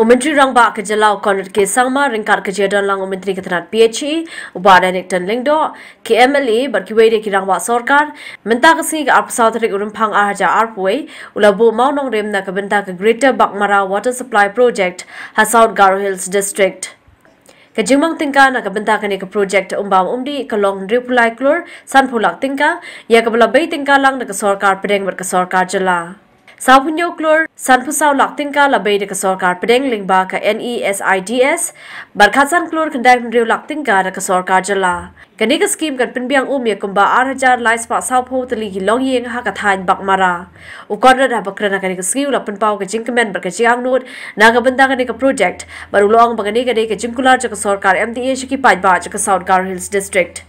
O Menteri Rang Ba ke Jelau Konrad K. Sangma ringkar ke Jadon Lang O Menteri Ketenat PHE Ubar Enik Tan Lingdo ke MLA berkiwede ke Rang Ba Sorkar Minta ke sini ke Arpa Sautrik Urimpang Ahaja Arpuwe Ula Bu Mau Nong Remna ke Binta ke Greater Bakmara Water Supply Project Hasout Garo Hills District ke jimang tingka na ke benta kene ke project umbam umdi ke long ripulai klur san pulak tingka ya ke bela bei tingka lang na ke sorkar pedeng ber ke sorkar jela Sao Punyo Klor, San Pusao Laktingka Labay Deka Sorkar Pideng Lingba Ka NESIDS, Barkat San Klor Kandai Mnriw Laktingka Deka Sorkar Jala. Ganiga Scheme Kan Pinbiang Umye ya Kumba Arhajar Lai Spa Sao Po Tali Ki Long Yeng Ha Ka Thayn Bak Mara. Ukonra Da Bakrana Ganiga Scheme Lapan Pao Ka Jinkman Barka Jiang Nod, Naga Banda Ganiga Project, Baru Loong Baganiga Deka Jinkular Jaka Sorkar MDA Shiki Pajba Jaka South Gar Hills District.